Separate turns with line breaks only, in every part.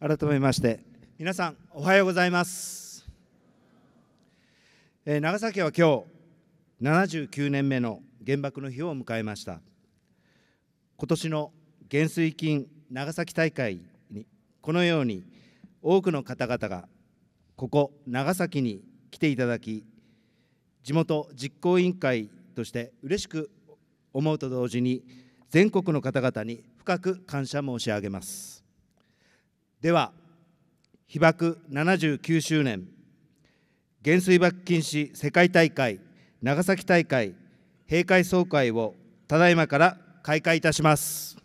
改めまして皆さんおはようございます、えー、長崎は今日79年目の原爆の日を迎えました今年の減水金長崎大会にこのように多くの方々がここ長崎に来ていただき地元実行委員会として嬉しく思うと同時に全国の方々に深く感謝申し上げますでは被爆79周年原水爆禁止世界大会長崎大会閉会総会をただいまから開会いたします。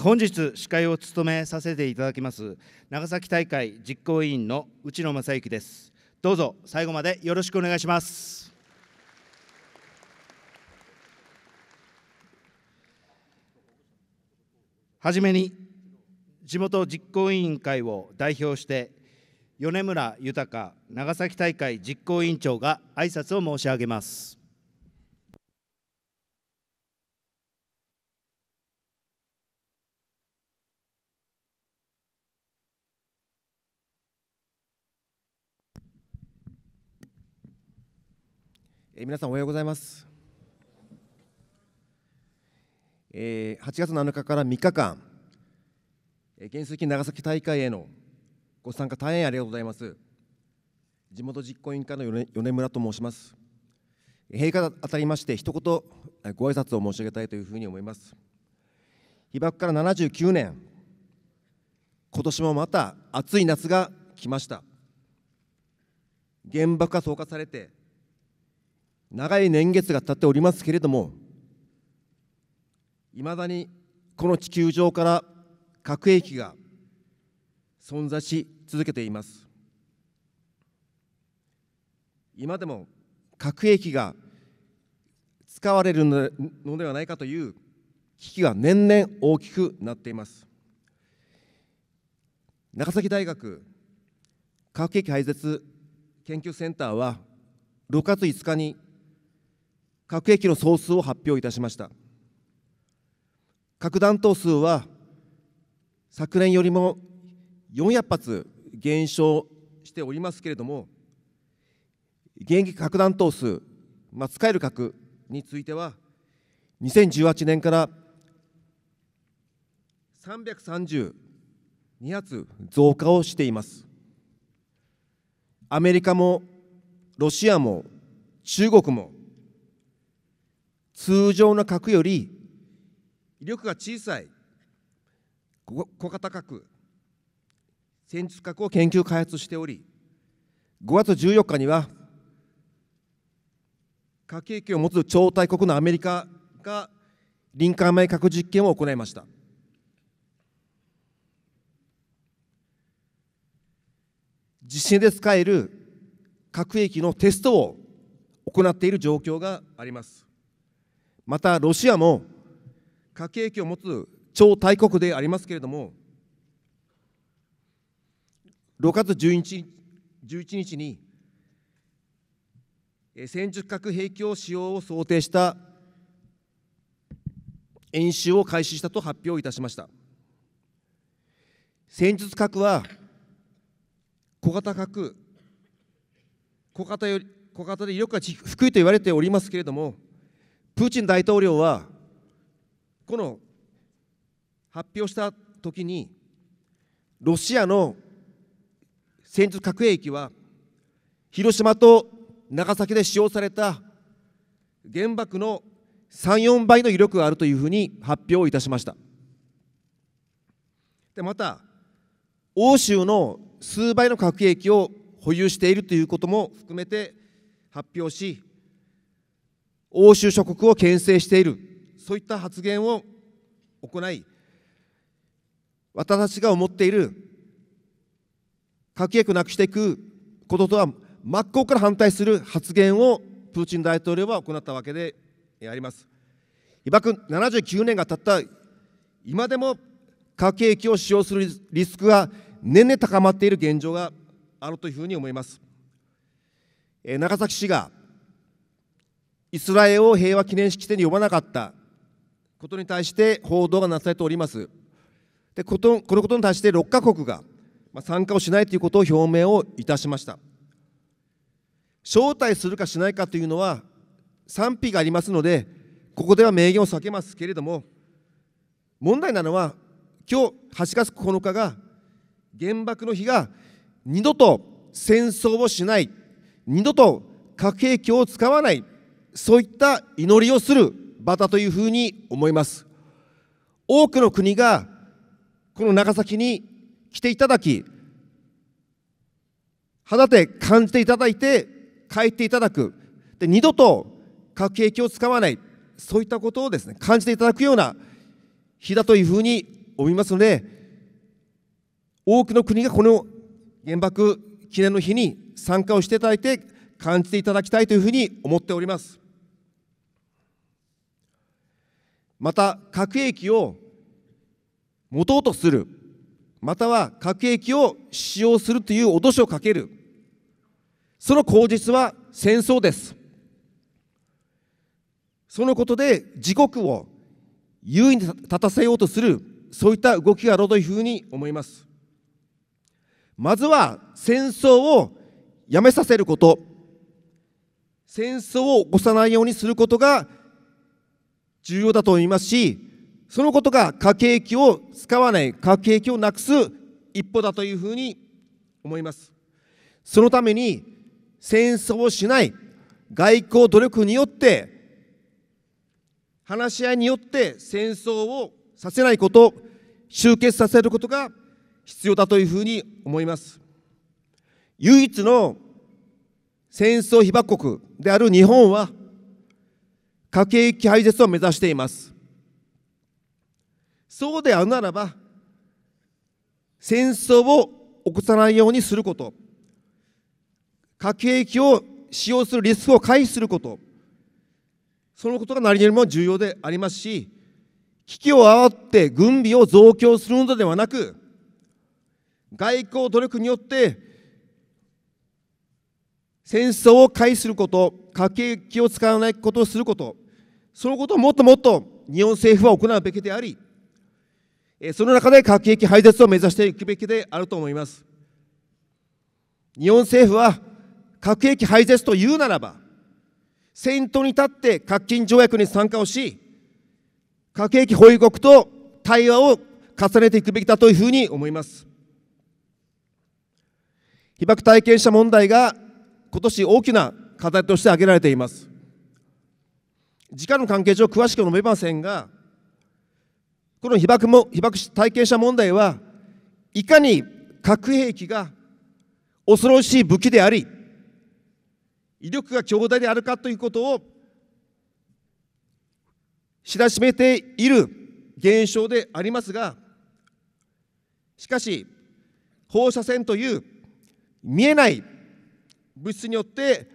本日司会を務めさせていただきます長崎大会実行委員の内野正幸ですどうぞ最後までよろしくお願いしますはじめに地元実行委員会を代表して米村豊長崎大会実行委員長が挨拶を申し上げます。
え皆さんおはようございますえー、8月7日から3日間、えー、原石長崎大会へのご参加大変ありがとうございます。地元実行委員会の米村と申します。陛下当たりまして、一言ご挨拶を申し上げたいというふうに思います。被爆から79年、今年もまた暑い夏が来ました。原爆が投下されて、長い年月が経っておりますけれども、いまだにこの地球上から核兵器が存在し続けています今でも核兵器が使われるのではないかという危機が年々大きくなっています長崎大学核兵器廃絶研究センターは6月5日に核兵器の総数を発表いたしました。核弾頭数は昨年よりも400発減少しておりますけれども、現役核弾頭数、まあ、使える核については、2018年から332発増加をしています。アメリカもロシアも中国も通常の核より威力が小さい小型核戦術核を研究開発しており5月14日には核兵器を持つ超大国のアメリカが臨海前核実験を行いました地震で使える核兵器のテストを行っている状況がありますまたロシアも核兵器を持つ超大国でありますけれども、6月11日日に、戦術核兵器を使用を想定した演習を開始したと発表いたしました。戦術核は小型核、小型より小型で威力が低いと言われておりますけれども、プーチン大統領はこの発表したときにロシアの戦術核兵器は広島と長崎で使用された原爆の34倍の威力があるというふうに発表いたしましたでまた欧州の数倍の核兵器を保有しているということも含めて発表し欧州諸国を牽制しているそういった発言を行い私が思っている核兵器をなくしていくこととは真っ向から反対する発言をプーチン大統領は行ったわけであります被爆79年が経った今でも核兵器を使用するリスクが年々高まっている現状があるというふうに思います長崎市がイスラエルを平和記念式典に呼ばなかったことに対して報道がなされております。でことこのことに対して6カ国が参加をしないということを表明をいたしました招待するかしないかというのは賛否がありますのでここでは明言を避けますけれども問題なのは今日8月9日が原爆の日が二度と戦争をしない二度と核兵器を使わないそういった祈りをする場だというふうに思います多くの国がこの長崎に来ていただき肌で感じていただいて帰っていただくで二度と核兵器を使わないそういったことをですね感じていただくような日だというふうに思いますので多くの国がこの原爆記念の日に参加をしていただいて感じていただきたいというふうに思っております。また核兵器を持とうとするまたは核兵器を使用するという脅しをかけるその口実は戦争ですそのことで自国を優位に立たせようとするそういった動きがあるというふうに思いますまずは戦争をやめさせること戦争を起こさないようにすることが重要だと思いますし、そのことが核兵器を使わない、核兵器をなくす一歩だというふうに思います。そのために戦争をしない外交努力によって、話し合いによって戦争をさせないこと、終結させることが必要だというふうに思います。唯一の戦争被爆国である日本は、核兵器廃絶を目指していますそうであるならば戦争を起こさないようにすること核兵器を使用するリスクを回避することそのことが何よりも重要でありますし危機をあわって軍備を増強するのではなく外交努力によって戦争を回避すること核兵器を使わないことをすることそのことをもっともっと日本政府は行うべきであり、その中で核兵器廃絶を目指していくべきであると思います。日本政府は核兵器廃絶というならば、先頭に立って核禁条約に参加をし、核兵器保有国と対話を重ねていくべきだというふうに思います。被爆体験者問題が今年大きな課題として挙げられています。時間の関係上詳しく述べませんがこの被爆も被爆体験者問題はいかに核兵器が恐ろしい武器であり威力が強大であるかということを知らしめている現象でありますがしかし放射線という見えない物質によって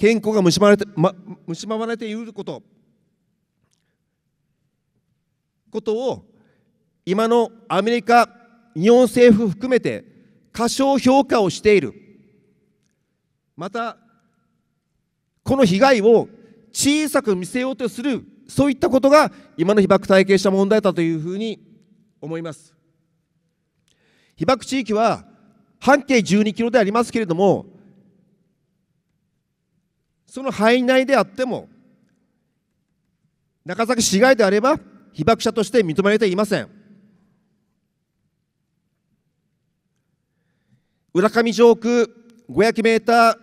健康が蝕まれて、ま、蝕まれていることことを今のアメリカ日本政府含めて過小評価をしているまたこの被害を小さく見せようとするそういったことが今の被爆体験した問題だというふうに思います被爆地域は半径12キロでありますけれどもその範囲内であっても中崎市街であれば被爆者として認められていません浦上上空500メーター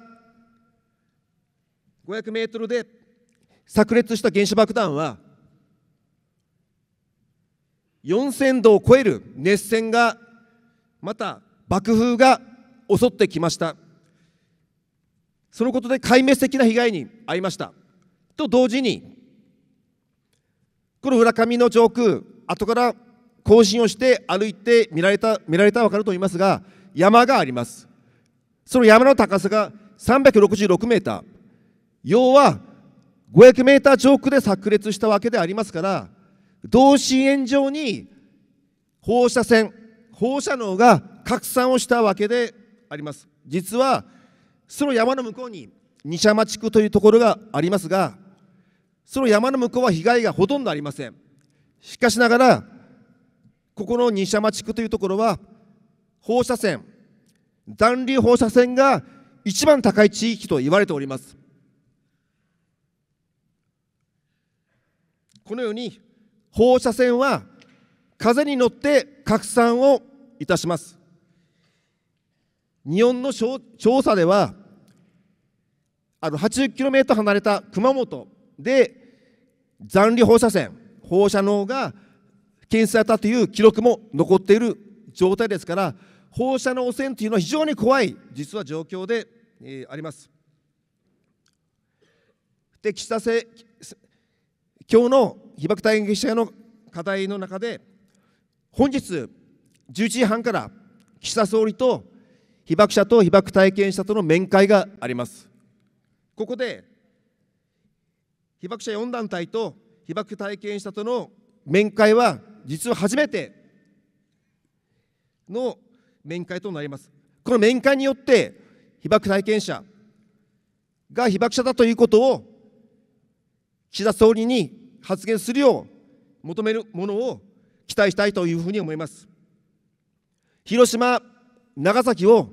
500メートルで炸裂した原子爆弾は4000度を超える熱線がまた爆風が襲ってきましたそのことで壊滅的な被害に遭いましたと同時にこの浦上の上空後から行進をして歩いて見られた見られたら分かると思いますが山がありますその山の高さが366メーター要は500メーター上空で炸裂したわけでありますから同心円状に放射線放射能が拡散をしたわけであります実はその山の向こうに西山地区というところがありますがその山の向こうは被害がほとんどありませんしかしながらここの西山地区というところは放射線残留放射線が一番高い地域と言われておりますこのように放射線は風に乗って拡散をいたします日本の調査ではあの 80km 離れた熊本で残留放射線放射能が検出されたという記録も残っている状態ですから放射能汚染というのは非常に怖い実は状況で、えー、あります。で岸田政今日の被爆体験者の課題の中で本日11時半から岸田総理と被爆者と被爆体験者との面会があります。ここで被爆者4団体と被爆体験者との面会は実は初めての面会となります。この面会によって被爆体験者が被爆者だということを岸田総理に発言するよう求めるものを期待したいというふうに思います。広島、長崎を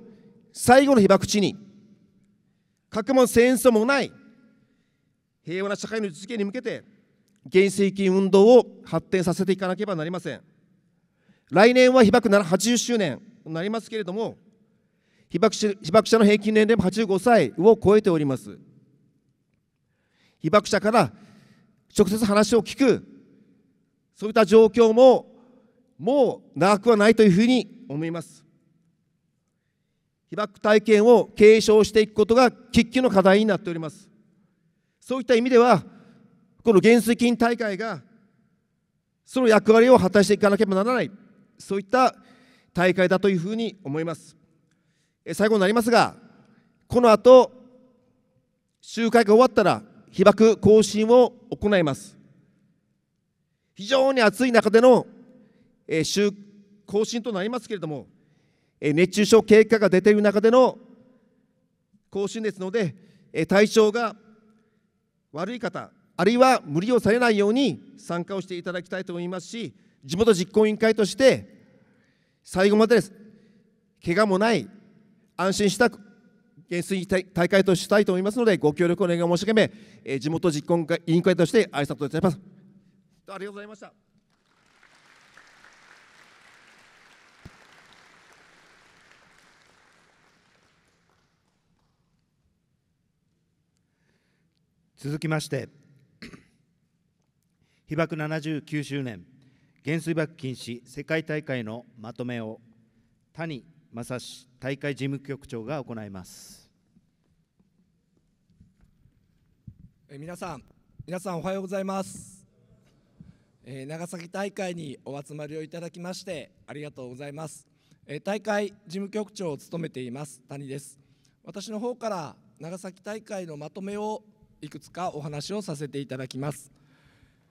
最後の被爆地に核も戦争もない平和な社会の実現に向けて原政権運動を発展させていかなければなりません来年は被爆なら80周年となりますけれども被爆者被爆者の平均年齢も85歳を超えております被爆者から直接話を聞くそういった状況ももう長くはないというふうに思います被爆体験を継承していくことが喫緊の課題になっております。そういった意味では、この減衰金大会がその役割を果たしていかなければならない、そういった大会だというふうに思います。最後になりますが、この後、集会が終わったら、被爆行進を行います。非常に暑い中での、えー、行進となりますけれども、熱中症経過が出ている中での更新ですので、対象が悪い方、あるいは無理をされないように参加をしていただきたいと思いますし、地元実行委員会として、最後までです、怪我もない、安心した減衰大会としたいと思いますので、ご協力お願い申し上げ地元実行委員会として挨拶をいたします。ありがとうございました。
続きまして 被爆79周年原水爆禁止世界大会のまとめを谷正史大会事務局長が行います
え皆さん皆さんおはようございます、えー、長崎大会にお集まりをいただきましてありがとうございます、えー、大会事務局長を務めています谷です私の方から長崎大会のまとめをいくつかお話をさせていただきます。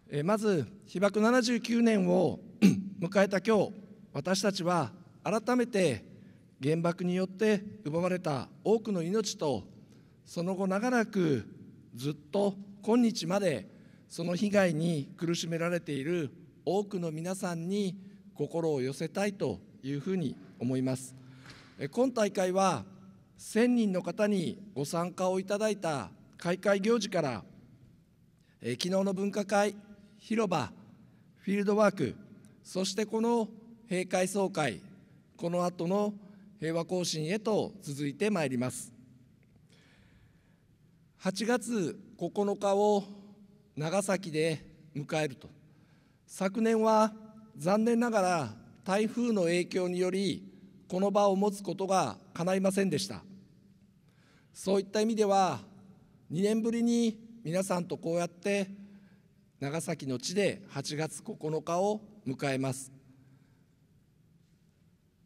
えまず被爆79年を 迎えた今日私たちは改めて原爆によって奪われた多くの命とその後長らくずっと今日までその被害に苦しめられている多くの皆さんに心を寄せたいというふうに思います今大会は1000人の方にご参加をいただいた開会行事から、えー、昨日の分科会広場フィールドワークそしてこの閉会総会この後の平和行進へと続いてまいります8月9日を長崎で迎えると昨年は残念ながら台風の影響によりこの場を持つことが叶いませんでしたそういった意味では2年ぶりに皆さんとこうやって長崎の地で8月9日を迎えます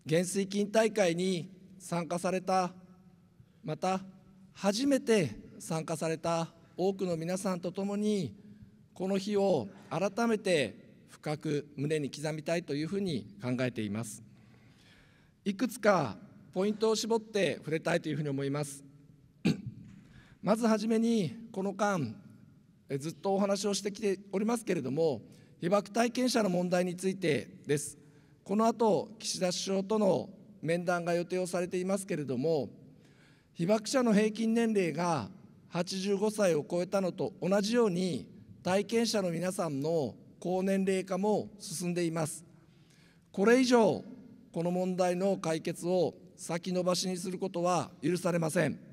減水金大会に参加されたまた初めて参加された多くの皆さんと共にこの日を改めて深く胸に刻みたいというふうに考えていますいくつかポイントを絞って触れたいというふうに思いますまずはじめにこの間ずっとお話をしてきておりますけれども被爆体験者の問題についてですこの後岸田首相との面談が予定をされていますけれども被爆者の平均年齢が85歳を超えたのと同じように体験者の皆さんの高年齢化も進んでいますこれ以上この問題の解決を先延ばしにすることは許されません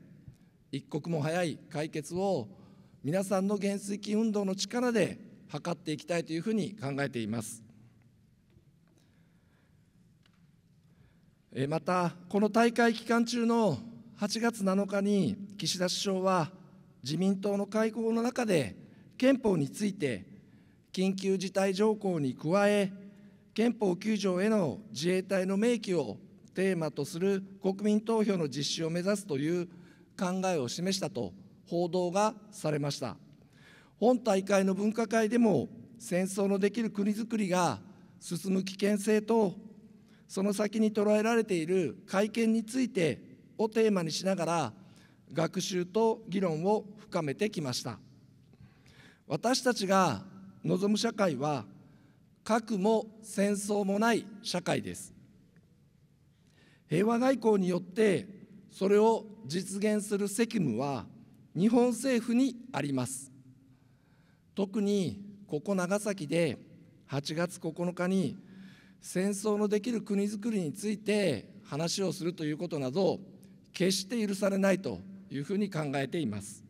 一刻も早い解決を皆さんの減水器運動の力で図っていきたいというふうに考えています。また、この大会期間中の8月7日に岸田首相は自民党の会合の中で憲法について緊急事態条項に加え憲法9条への自衛隊の明記をテーマとする国民投票の実施を目指すという考えを示したと報道がされました本大会の分科会でも戦争のできる国づくりが進む危険性とその先に捉えられている改憲についてをテーマにしながら学習と議論を深めてきました私たちが望む社会は核も戦争もない社会です平和外交によってそれを実現する責務は日本政府にあります特にここ長崎で8月9日に戦争のできる国づくりについて話をするということなど決して許されないというふうに考えています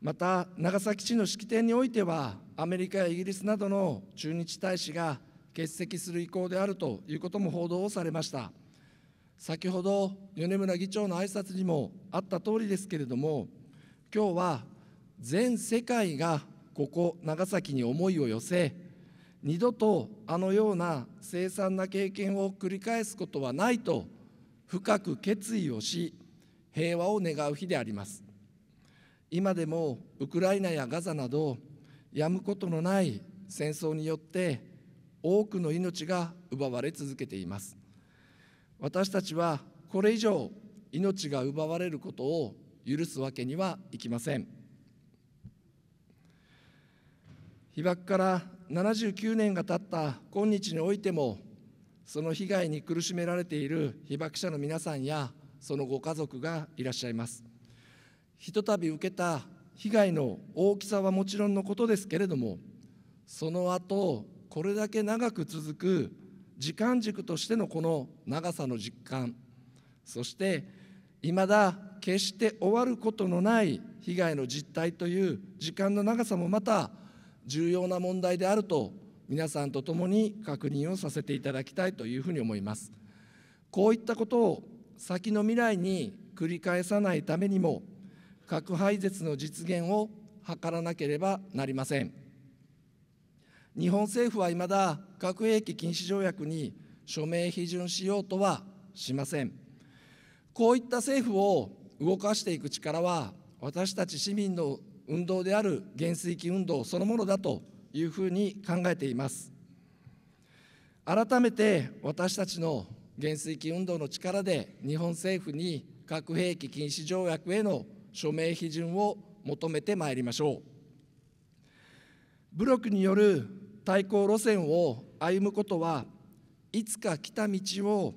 また長崎市の式典においてはアメリカやイギリスなどの駐日大使が欠席する意向であるということも報道をされました。先ほど米村議長の挨拶にもあった通りですけれども今日は全世界がここ長崎に思いを寄せ二度とあのような凄惨な経験を繰り返すことはないと深く決意をし平和を願う日であります今でもウクライナやガザなどやむことのない戦争によって多くの命が奪われ続けています私たちはこれ以上命が奪われることを許すわけにはいきません被爆から79年が経った今日においてもその被害に苦しめられている被爆者の皆さんやそのご家族がいらっしゃいますひとたび受けた被害の大きさはもちろんのことですけれどもその後これだけ長く続く時間軸としてのこの長さの実感そしていまだ決して終わることのない被害の実態という時間の長さもまた重要な問題であると皆さんと共に確認をさせていただきたいというふうに思います。こういったことを先の未来に繰り返さないためにも核廃絶の実現を図らなければなりません。日本政府はいまだ核兵器禁止条約に署名批准しようとはしませんこういった政府を動かしていく力は私たち市民の運動である減水器運動そのものだというふうに考えています改めて私たちの減水器運動の力で日本政府に核兵器禁止条約への署名批准を求めてまいりましょう武力による対抗路線を歩むことはいつか来た道を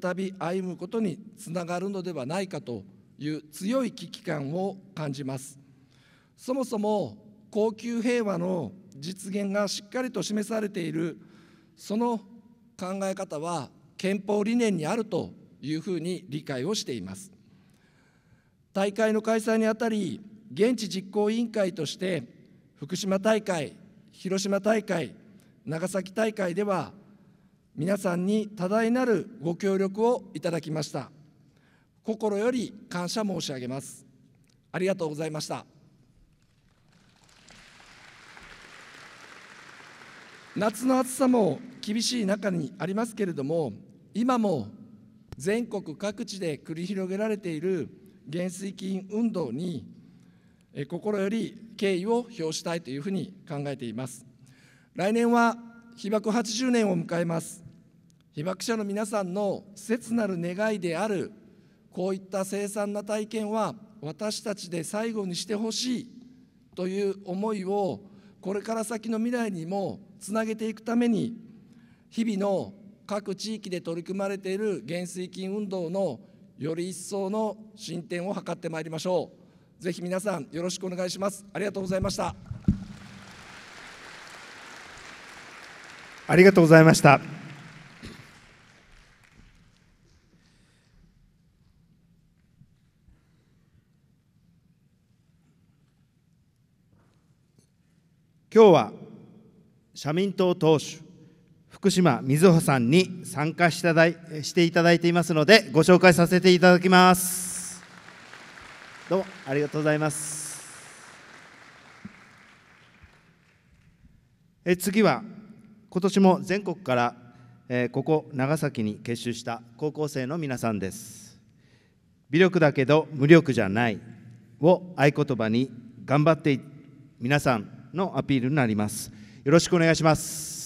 再び歩むことにつながるのではないかという強い危機感を感じますそもそも恒久平和の実現がしっかりと示されているその考え方は憲法理念にあるというふうに理解をしています大会の開催にあたり現地実行委員会として福島大会広島大会長崎大会では皆さんに多大なるご協力をいただきました心より感謝申し上げますありがとうございました夏の暑さも厳しい中にありますけれども今も全国各地で繰り広げられている減衰金運動に心より敬意を表したいというふうに考えています来年は被爆80年を迎えます被爆者の皆さんの切なる願いであるこういった凄惨な体験は私たちで最後にしてほしいという思いをこれから先の未来にもつなげていくために日々の各地域で取り組まれている減衰菌運動のより一層の進展を図ってまいりましょう。ぜひ皆さんよろしくお願いしますありがとうございました
ありがとうございました今日は社民党党首福島みずほさんに参加しただいしていただいていますのでご紹介させていただきます。どうもありがとうございます。え次は今年も全国から、えー、ここ長崎に結集した高校生の皆さんです。微力だけど無力じゃないを合言葉に頑張って皆さんのアピールになります。よろしくお願いします。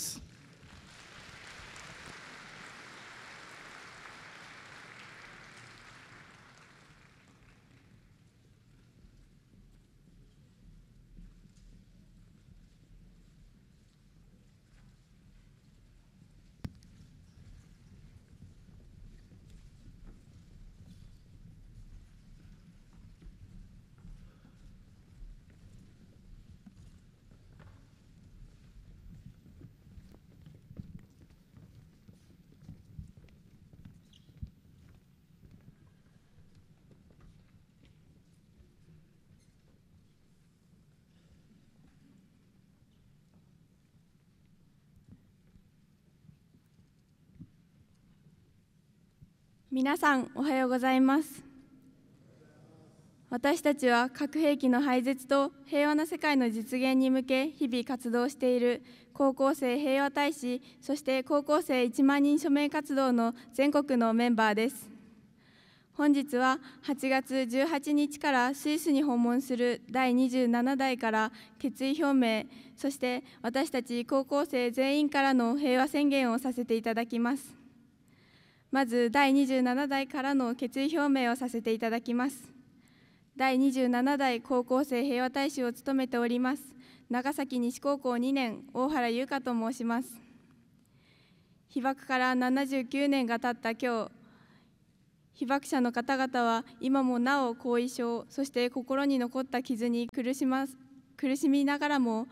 皆さんおはようございます私たちは核兵器の廃絶と平和な世界の実現に向け日々活動している高校生平和大使そして高校生1万人署名活動の全国のメンバーです本日は8月18日からスイスに訪問する第27代から決意表明そして私たち高校生全員からの平和宣言をさせていただきますまず第27代からの決意表明をさせていただきます第27代高校生平和大使を務めております長崎西高校2年大原優香と申します被爆から79年が経った今日被爆者の方々は今もなお後遺症そして心に残った傷に苦します苦しみながらも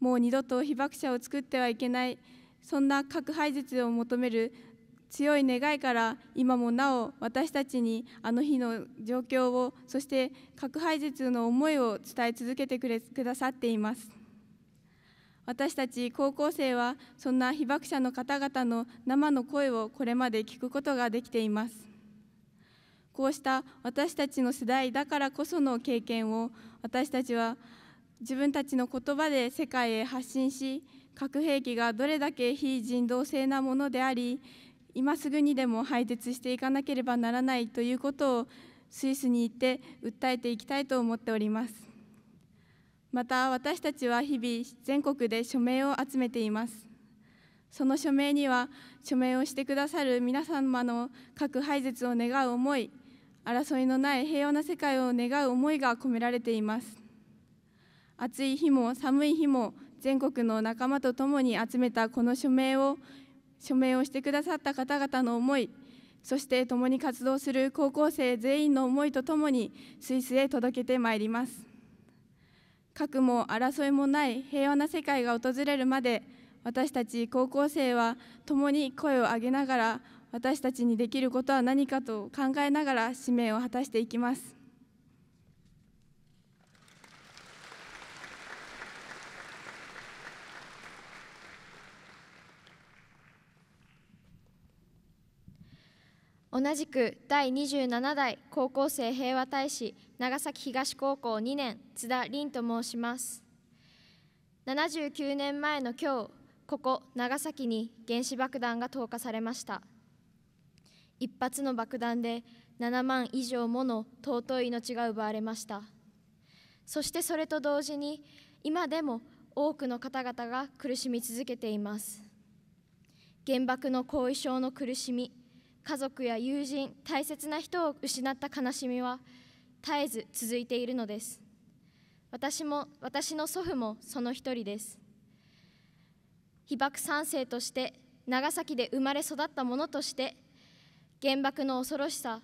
もう二度と被爆者を作ってはいけないそんな核廃絶を求める強い願いから今もなお私たちにあの日の状況をそして核廃絶の思いを伝え続けてくれくださっています私たち高校生はそんな被爆者の方々の生の声をこれまで聞くことができていますこうした私たちの世代だからこその経験を私たちは自分たちの言葉で世界へ発信し核兵器がどれだけ非人道性なものであり今すぐにでも廃絶していかなければならないということをスイスに行って訴えていきたいと思っておりますまた私たちは日々全国で署名を集めていますその署名には署名をしてくださる皆様の核廃絶を願う思い争いのない平和な世界を願う思いが込められています暑い日も寒い日も全国の仲間と共に集めたこの署名を署名をしてくださった方々の思いそして共に活動する高校生全員の思いとともにスイスへ届けてまいります核も争いもない平和な世界が訪れるまで私たち高校生は共に声を上げながら私たちにできることは何かと考えながら使命を果たしていきます
同じく第27代高校生平和大使長崎東高校2年津田凛と申します79年前の今日ここ長崎に原子爆弾が投下されました一発の爆弾で7万以上もの尊い命が奪われましたそしてそれと同時に今でも多くの方々が苦しみ続けています原爆の後遺症の苦しみ家族や友人大切な人を失った悲しみは絶えず続いているのです私も私の祖父もその一人です被爆三世として長崎で生まれ育ったものとして原爆の恐ろしさ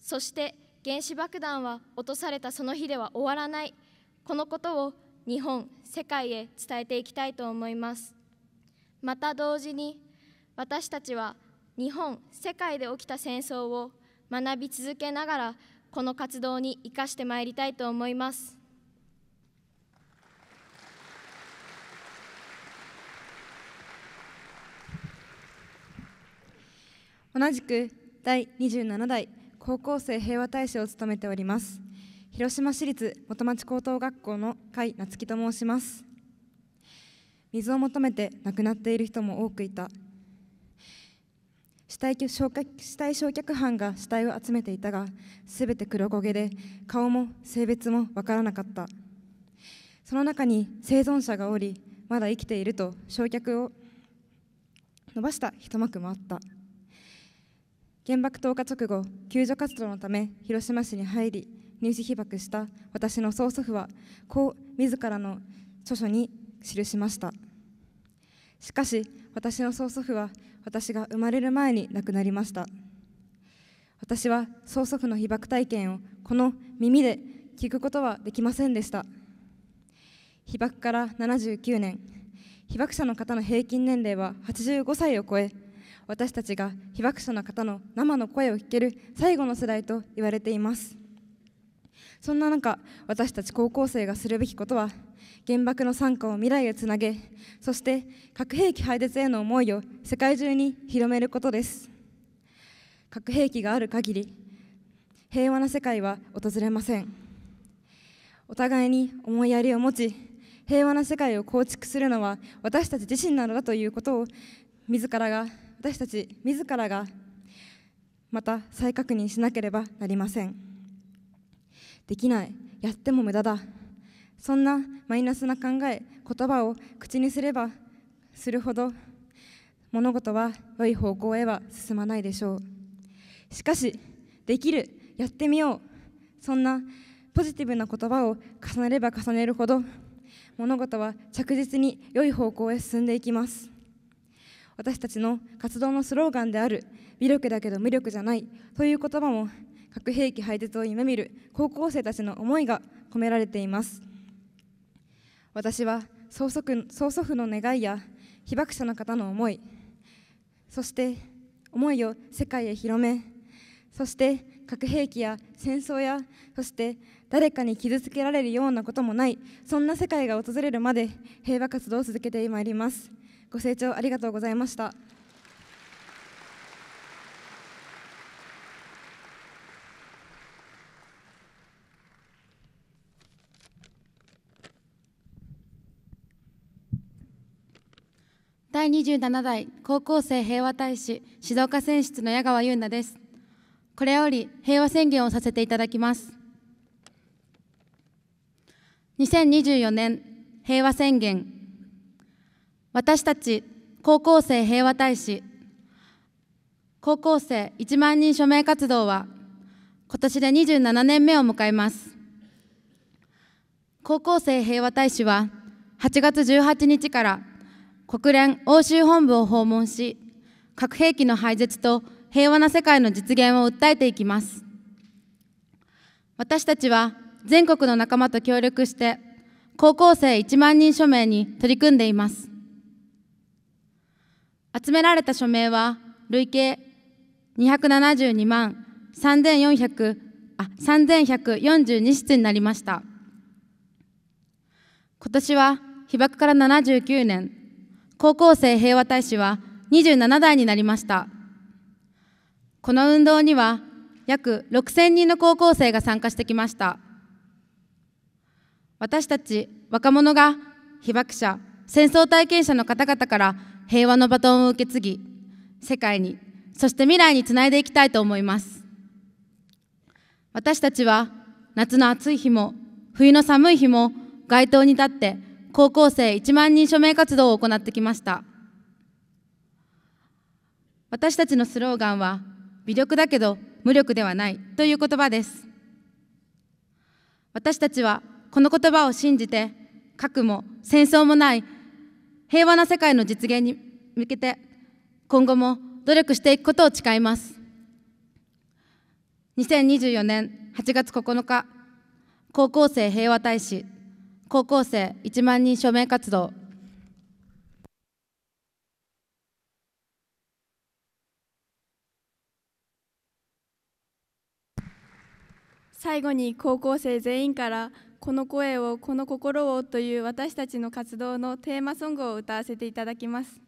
そして原子爆弾は落とされたその日では終わらないこのことを日本世界へ伝えていきたいと思いますまた同時に私たちは日本世界で起きた戦争を学び続けながらこの活動に生かしてまいりたいと思います。
同じく第27代高校生平和大使を務めております広島市立元町高等学校の甲斐夏樹と申します水を求めて亡くなっている人も多くいた死体焼却犯が死体を集めていたがすべて黒焦げで顔も性別も分からなかったその中に生存者がおりまだ生きていると焼却を伸ばした一幕もあった原爆投下直後救助活動のため広島市に入り入試被爆した私の曽祖父はこう自らの著書に記しましたしかし私の曽祖父は私が生まれる前に亡くなりました私は曽祖父の被爆体験をこの耳で聞くことはできませんでした被爆から79年被爆者の方の平均年齢は85歳を超え私たちが被爆者の方の生の声を聞ける最後の世代と言われていますそんな中私たち高校生がするべきことは原爆の惨禍を未来へつなげそして核兵器廃絶への思いを世界中に広めることです核兵器がある限り平和な世界は訪れませんお互いに思いやりを持ち平和な世界を構築するのは私たち自身なのだということを自らが私たち自らがまた再確認しなければなりませんできないやっても無駄だそんなマイナスな考え言葉を口にすればするほど物事は良い方向へは進まないでしょうしかしできるやってみようそんなポジティブな言葉を重ねれば重ねるほど物事は着実に良い方向へ進んでいきます私たちの活動のスローガンである微力だけど無力じゃないという言葉も核兵器廃絶を夢見る高校生たちの思いが込められています私は曽祖父の願いや被爆者の方の思いそして思いを世界へ広めそして核兵器や戦争やそして誰かに傷つけられるようなこともないそんな世界が訪れるまで平和活動を続けてまいりますご清聴ありがとうございました
第27代高校生平和大使静岡選出の矢川優奈ですこれより平和宣言をさせていただきます2024年平和宣言私たち高校生平和大使高校生1万人署名活動は今年で27年目を迎えます高校生平和大使は8月18日から国連欧州本部を訪問し、核兵器の廃絶と平和な世界の実現を訴えていきます。私たちは全国の仲間と協力して、高校生1万人署名に取り組んでいます。集められた署名は累計272万3400あ3142室になりました。今年は被爆から79年高校生平和大使は27代になりましたこの運動には約6000人の高校生が参加してきました私たち若者が被爆者戦争体験者の方々から平和のバトンを受け継ぎ世界にそして未来につないでいきたいと思います私たちは夏の暑い日も冬の寒い日も街頭に立って高校生1万人署名活動を行ってきました私たちのスローガンは微力だけど無力ではないという言葉です私たちはこの言葉を信じて核も戦争もない平和な世界の実現に向けて今後も努力していくことを誓います2024年8月9日高校生平和大使高校生1万人署名活動
最後に高校生全員から「この声をこの心を」という私たちの活動のテーマソングを歌わせていただきます。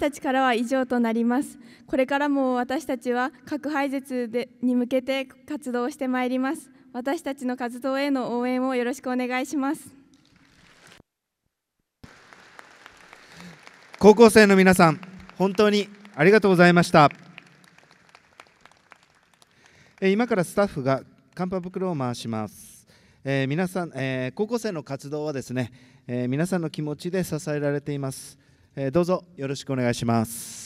たちからは以上となりますこれからも私たちは核廃絶でに向けて活動してまいります私たちの活動への応援をよろしくお願いします
高校生の皆さん本当にありがとうございました今からスタッフが乾杯袋を回しますえー、皆さん、えー、高校生の活動はですね、えー、皆さんの気持ちで支えられていますえー、どうぞよろしくお願いします。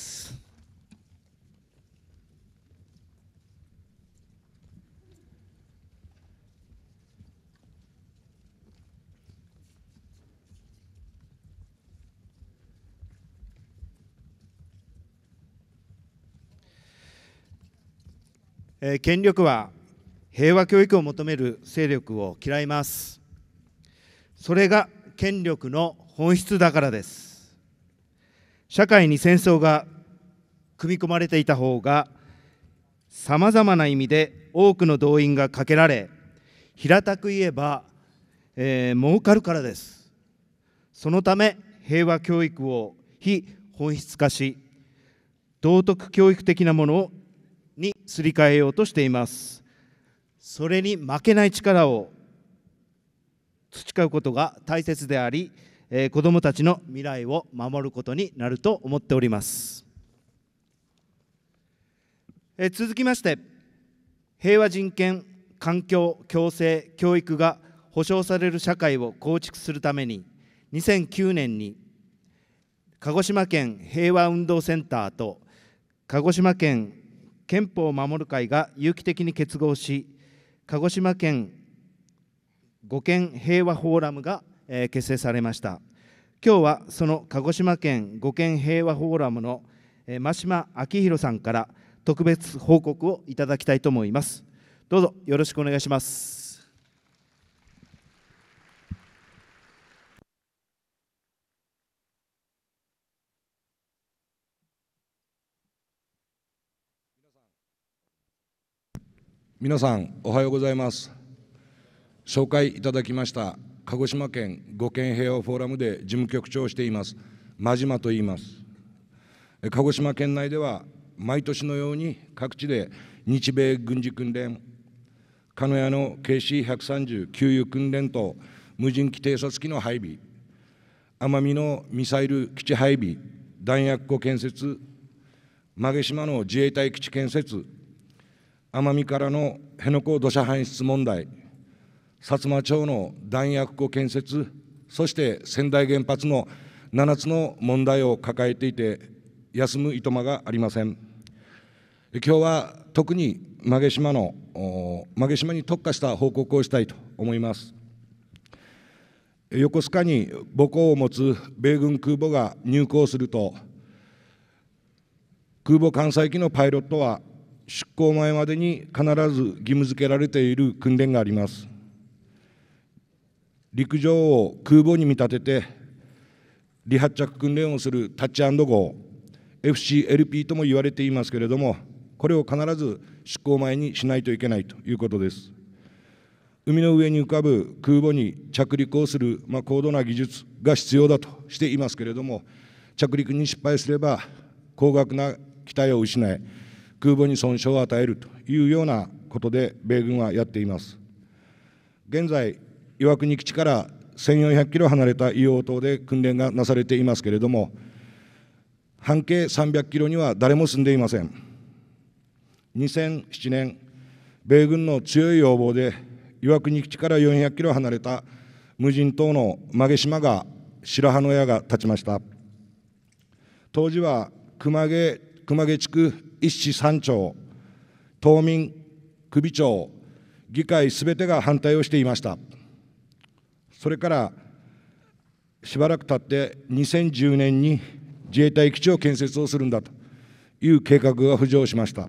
え権力は平和教育を求める勢力を嫌います。それが権力の本質だからです。社会に戦争が組み込まれていた方がさまざまな意味で多くの動員がかけられ平たく言えば、えー、儲かるからですそのため平和教育を非本質化し道徳教育的なものにすり替えようとしていますそれに負けない力を培うことが大切でありえー、子どもたちの未来を守ることになると思っております、えー、続きまして平和人権環境共生教育が保障される社会を構築するために2009年に鹿児島県平和運動センターと鹿児島県憲法を守る会が有機的に結合し鹿児島県五県平和フォーラムがえー、結成されました今日はその鹿児島県五県平和フォーラムの、えー、真島明宏さんから特別報告をいただきたいと思いますどうぞよろしくお願いします
みなさんおはようございます紹介いただきました鹿児島県5県平和フォーラムで事務局長をしています真島と言います鹿児島県内では毎年のように各地で日米軍事訓練鹿屋の KC130 給油訓練と無人機偵察機の配備奄美のミサイル基地配備弾薬庫建設馬毛島の自衛隊基地建設奄美からの辺野古土砂搬出問題薩摩町の弾薬庫建設、そして仙台原発の7つの問題を抱えていて、休むいとまがありません。今日は特に馬毛島の馬毛島に特化した報告をしたいと思います。横須賀に母港を持つ米軍空母が入港すると空母艦載機のパイロットは出港前までに必ず義務付けられている訓練があります陸上を空母に見立てて離発着訓練をするタッチアンド号 FCLP とも言われていますけれどもこれを必ず出航前にしないといけないということです海の上に浮かぶ空母に着陸をする、まあ、高度な技術が必要だとしていますけれども着陸に失敗すれば高額な機体を失い空母に損傷を与えるというようなことで米軍はやっています現在岩国基地から1400キロ離れた硫黄島で訓練がなされていますけれども、半径300キロには誰も住んでいません。2007年、米軍の強い要望で、岩国基地から400キロ離れた無人島の馬毛島が白羽の矢が立ちました。当時は熊毛熊毛地区一市三町、島民、首長、議会すべてが反対をしていました。それからしばらく経って2010年に自衛隊基地を建設をするんだという計画が浮上しました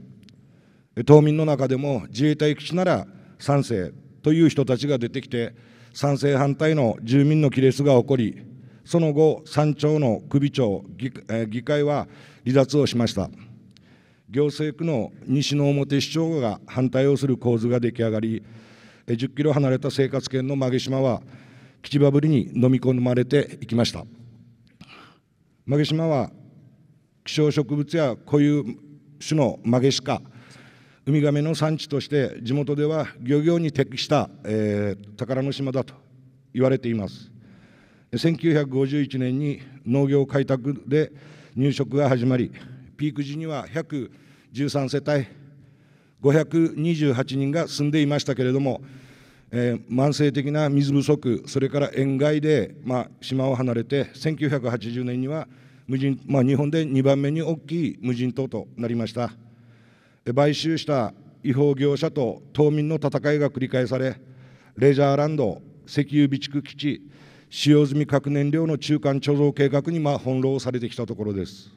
島民の中でも自衛隊基地なら賛成という人たちが出てきて賛成反対の住民の亀裂が起こりその後山頂の首長議会は離脱をしました行政区の西の表市長が反対をする構図が出来上がり10キロ離れた生活圏の馬毛島は基地ぶりに飲み込まれていきました。馬毛島は希少植物や固有種の馬毛シカ、ウミガメの産地として地元では漁業に適した、えー、宝の島だと言われています。1951年に農業開拓で入植が始まり、ピーク時には113世帯528人が住んでいましたけれども、えー、慢性的な水不足それから塩害で、まあ、島を離れて1980年には無人、まあ、日本で2番目に大きい無人島となりました買収した違法業者と島民の戦いが繰り返されレジャーランド石油備蓄基地使用済み核燃料の中間貯蔵計画にまあ翻弄されてきたところです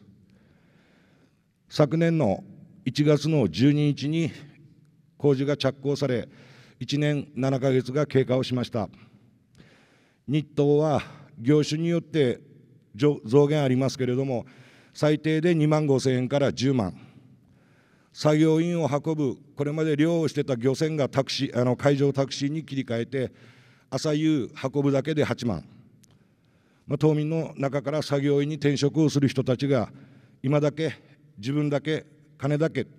昨年の1月の12日に工事が着工され1年7ヶ月が経過をしました日東は業種によって増減ありますけれども最低で2万5千円から10万作業員を運ぶこれまで漁をしてた漁船がタクシーあの海上タクシーに切り替えて朝夕運ぶだけで8万、まあ、島民の中から作業員に転職をする人たちが今だけ自分だけ金だけと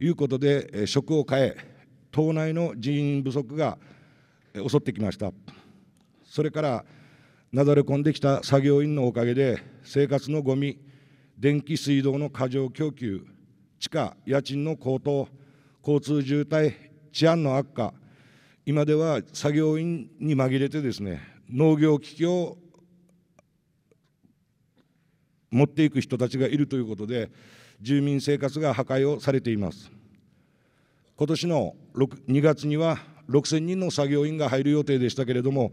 いうことで職を変え党内の人員不足が襲ってきました。それからなだれ込んできた作業員のおかげで生活のごみ、電気水道の過剰供給、地価、家賃の高騰、交通渋滞、治安の悪化、今では作業員に紛れてですね、農業危機を持っていく人たちがいるということで、住民生活が破壊をされています。今年の2月には6000人の作業員が入る予定でしたけれども、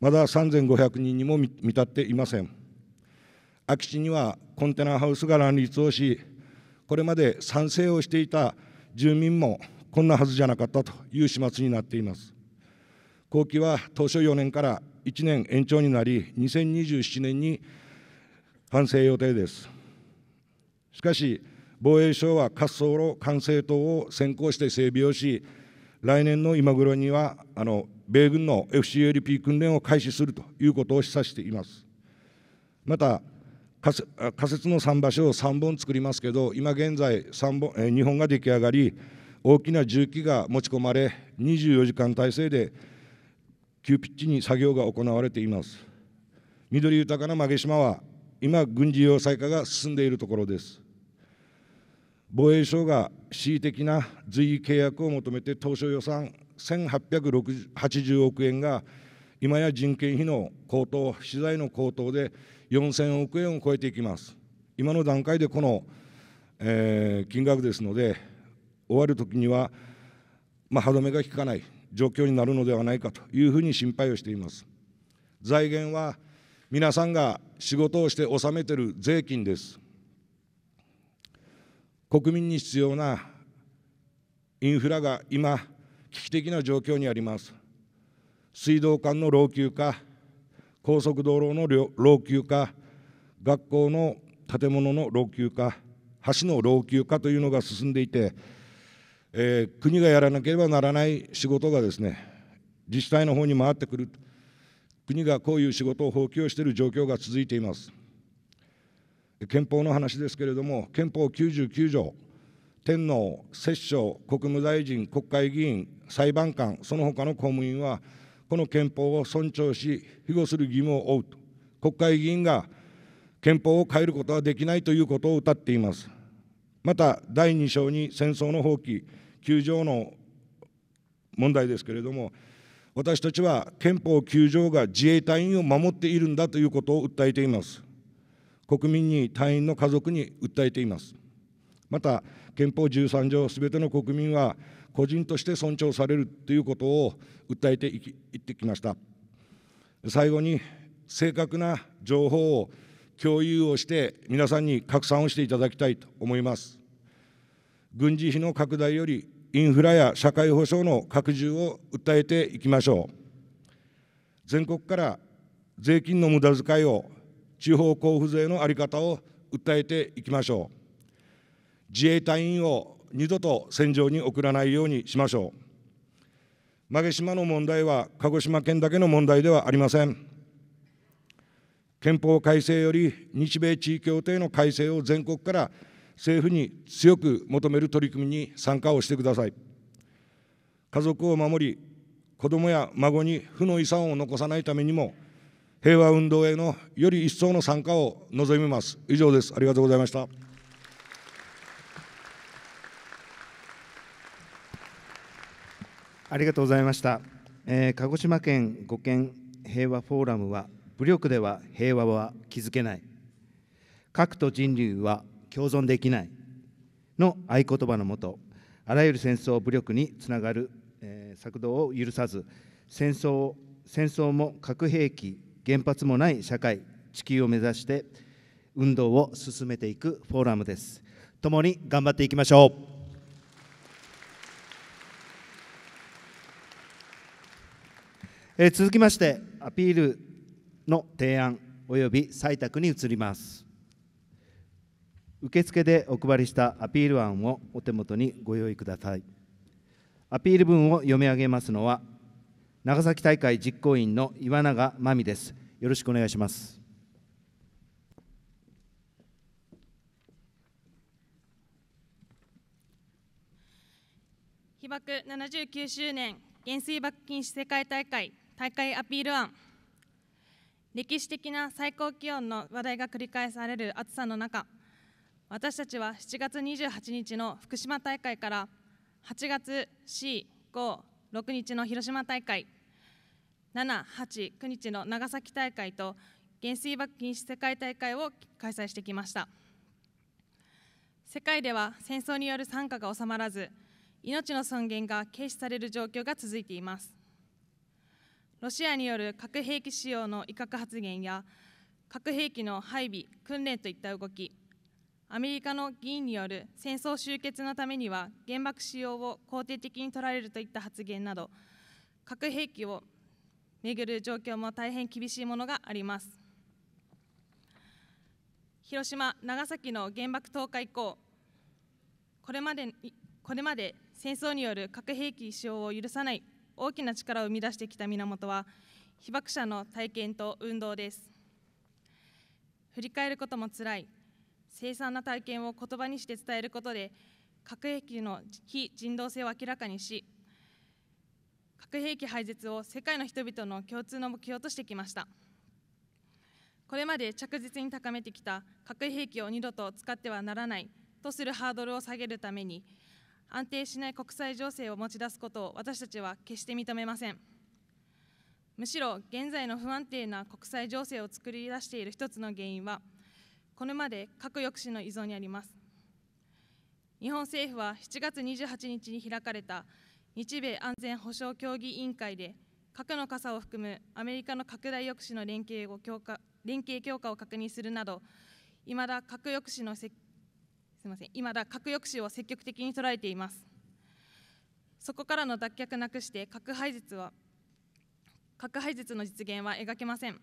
まだ3500人にも満たっていません。空き地にはコンテナハウスが乱立をし、これまで賛成をしていた住民もこんなはずじゃなかったという始末になっています。後期は当初4年から1年延長になり、2027年に反省予定です。しかし、防衛省は滑走路管制塔を先行して整備をし、来年の今頃にはあの米軍の FCLP 訓練を開始するということを示唆しています。また仮設の桟橋を3本作りますけど、今現在3本、え2本が出来上がり、大きな重機が持ち込まれ、24時間体制で急ピッチに作業が行われています。緑豊かな馬毛島は、今、軍事要塞化が進んでいるところです。防衛省が恣意的な随意契約を求めて当初予算1880億円が今や人件費の高騰、資材の高騰で4000億円を超えていきます。今の段階でこの、えー、金額ですので、終わるときには、まあ、歯止めが効かない状況になるのではないかというふうに心配をしています。財源は皆さんが仕事をして納めている税金です。国民に必要なインフラが今、危機的な状況にあります。水道管の老朽化、高速道路の老朽化、学校の建物の老朽化、橋の老朽化というのが進んでいて、えー、国がやらなければならない仕事がですね、自治体の方に回ってくる、国がこういう仕事を放棄をしている状況が続いています。憲法の話ですけれども、憲法99条、天皇、摂政、国務大臣、国会議員、裁判官、その他の公務員は、この憲法を尊重し、庇護する義務を負うと、国会議員が憲法を変えることはできないということを謳っています。また、第2章に戦争の放棄、9条の問題ですけれども、私たちは憲法9条が自衛隊員を守っているんだということを訴えています。国民に隊員の家族に訴えています。また、憲法13条、すべての国民は個人として尊重されるということを訴えていってきました。最後に、正確な情報を共有をして、皆さんに拡散をしていただきたいと思います。軍事費の拡大より、インフラや社会保障の拡充を訴えていきましょう。全国から税金の無駄遣いを地方交付税の在り方を訴えていきましょう。自衛隊員を二度と戦場に送らないようにしましょう。馬毛島の問題は鹿児島県だけの問題ではありません。憲法改正より日米地位協定の改正を全国から政府に強く求める取り組みに参加をしてください。家族を守り、子どもや孫に負の遺産を残さないためにも、平和運動へのより一層の参加を望みます。以上です。ありがとうございました。あ
りがとうございました。えー、鹿児島県5県平和フォーラムは武力では平和は築けない核と人類は共存できないの合言葉のもとあらゆる戦争武力につながる、えー、策動を許さず戦争戦争も核兵器原発もない社会地球を目指して運動を進めていくフォーラムです共に頑張っていきましょうえー、続きましてアピールの提案及び採択に移ります受付でお配りしたアピール案をお手元にご用意くださいアピール文を読み上げますのは長崎大会実行委員の岩永真美です。よろしくお願いします。
被爆79周年原水爆禁止世界大会大会アピール案歴史的な最高気温の話題が繰り返される暑さの中私たちは7月28日の福島大会から8月45、6日の広島大会7、8、9日の長崎大会と原水爆禁止世界大会を開催してきました世界では戦争による惨禍が収まらず命の尊厳が軽視される状況が続いていますロシアによる核兵器使用の威嚇発言や核兵器の配備訓練といった動きアメリカの議員による戦争終結のためには原爆使用を肯定的に取られるといった発言など核兵器を巡る状況も大変厳しいものがあります広島長崎の原爆投下以降これまでこれまで戦争による核兵器使用を許さない大きな力を生み出してきた源は被爆者の体験と運動です振り返ることもつらい凄惨な体験を言葉にして伝えることで核兵器の非人道性を明らかにし核兵器廃絶を世界の人々の共通の目標としてきましたこれまで着実に高めてきた核兵器を二度と使ってはならないとするハードルを下げるために安定しない国際情勢を持ち出すことを私たちは決して認めませんむしろ現在の不安定な国際情勢を作り出している一つの原因はこれまで核抑止の依存にあります日本政府は7月28日に開かれた日米安全保障協議委員会で核の傘を含むアメリカの拡大抑止の連携を強化連携強化を確認するなど、いまだ核抑止のせすみません、いまだ核抑止を積極的に捉えています。そこからの脱却なくして核廃絶は核廃絶の実現は描けません。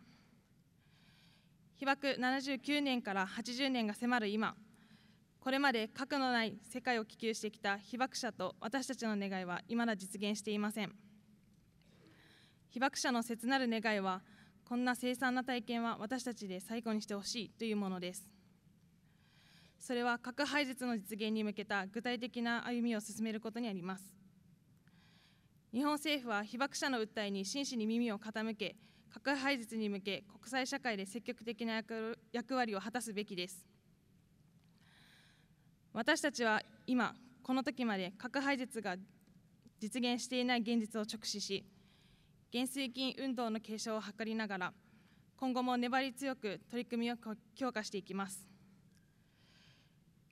被爆79年から80年が迫る今、これまで核のない世界を希求してきた被爆者と私たちの願いは未だ実現していません被爆者の切なる願いはこんな凄惨な体験は私たちで最後にしてほしいというものですそれは核廃絶の実現に向けた具体的な歩みを進めることにあります日本政府は被爆者の訴えに真摯に耳を傾け核廃絶に向け国際社会で積極的な役割を果たすべきです私たちは今この時まで核廃絶が実現していない現実を直視し減衰金運動の継承を図りながら今後も粘り強く取り組みを強化していきます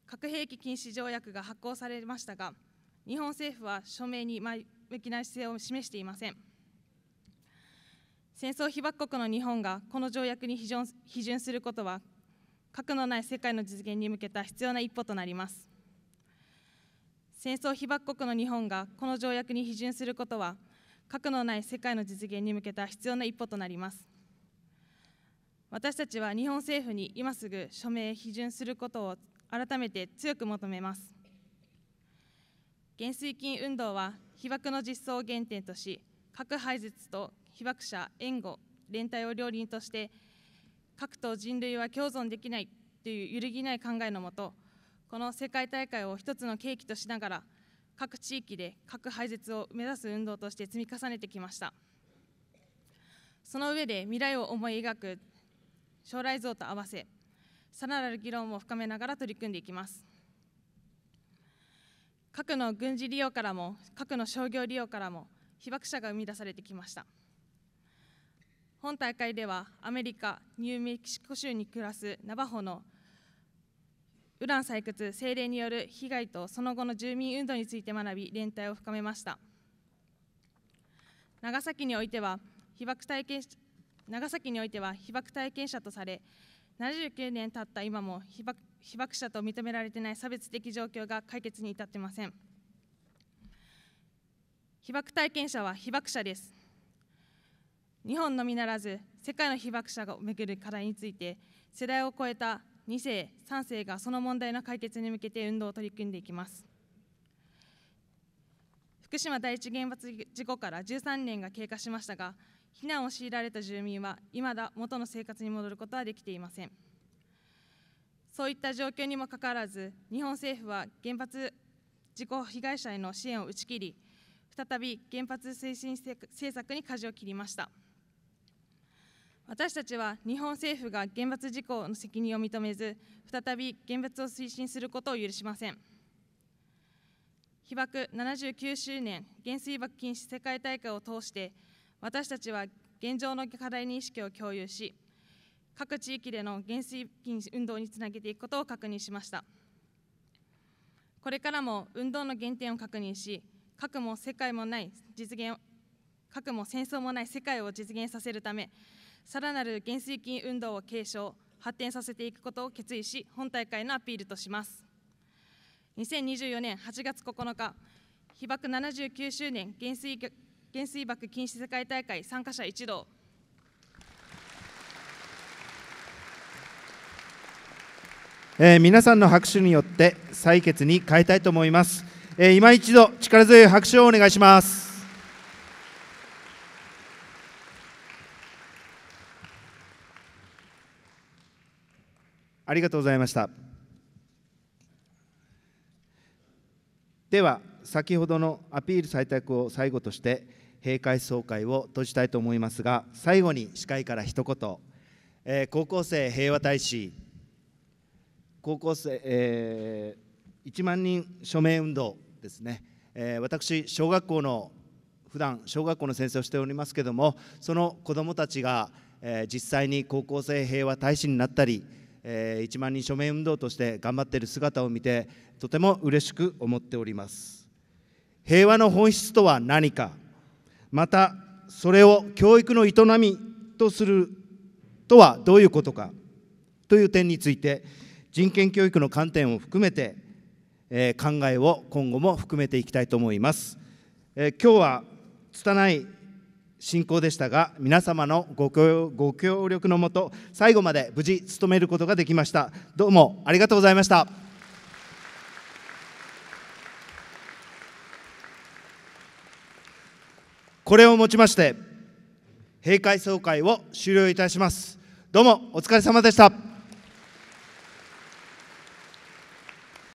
核兵器禁止条約が発効されましたが日本政府は署名に前向きな姿勢を示していません戦争被爆国の日本がこの条約に批准することは核のない世界の実現に向けた必要な一歩となります戦争被爆国の日本がこの条約に批准することは核のない世界の実現に向けた必要な一歩となります私たちは日本政府に今すぐ署名批准することを改めて強く求めます減衰金運動は被爆の実相を原点とし核廃絶と被爆者援護連帯を両輪として核と人類は共存できないという揺るぎない考えのもとこの世界大会を一つの契機としながら各地域で核廃絶を目指す運動として積み重ねてきましたその上で未来を思い描く将来像と合わせさらなる議論も深めながら取り組んでいきます核の軍事利用からも核の商業利用からも被爆者が生み出されてきました本大会ではアメリカ・ニューメキシコ州に暮らすナバホのウラン採掘・政令による被害とその後の住民運動について学び連帯を深めました長崎においては被爆体験長崎においては被爆体験者とされ79年経った今も被爆被爆者と認められてない差別的状況が解決に至ってません被爆体験者は被爆者です日本のみならず世界の被爆者をめぐる課題について世代を超えた2世3世がその問題の解決に向けて運動を取り組んでいきます福島第一原発事故から13年が経過しましたが避難を強いられた住民はいまだ元の生活に戻ることはできていませんそういった状況にもかかわらず日本政府は原発事故被害者への支援を打ち切り再び原発推進政策に舵を切りました。私たちは日本政府が原発事故の責任を認めず、再び原発を推進することを許しません。被爆79周年原水爆禁止世界大会を通して、私たちは現状の課題認識を共有し、各地域での原水禁止運動につなげていくことを確認しました。これからも運動の原点を確認し、核も世界もない実現核も戦争もない世界を実現させるため、さらなる減衰金運動を継承、発展させていくことを決意し、本大会のアピールとします。2024年8月9日、被爆79周年減衰原水爆禁止世界大会参加者一同、
えー、皆さんの拍手によって採決に変えたいと思います、えー、今一度力強い拍手をお願いしますありがとうございましたでは先ほどのアピール採択を最後として閉会総会を閉じたいと思いますが最後に司会から一言、えー、高校生平和大使高校生、えー、1万人署名運動ですね、えー、私小学校の普段小学校の先生をしておりますけれどもその子どもたちが、えー、実際に高校生平和大使になったりえー、1万人署名運動として頑張っている姿を見てとても嬉しく思っております平和の本質とは何かまたそれを教育の営みとするとはどういうことかという点について人権教育の観点を含めて、えー、考えを今後も含めていきたいと思います、えー、今日は拙い進行でしたが皆様のご協ご協力のもと最後まで無事務めることができましたどうもありがとうございましたこれをもちまして閉会総会を終了いたしますどうもお疲れ様でした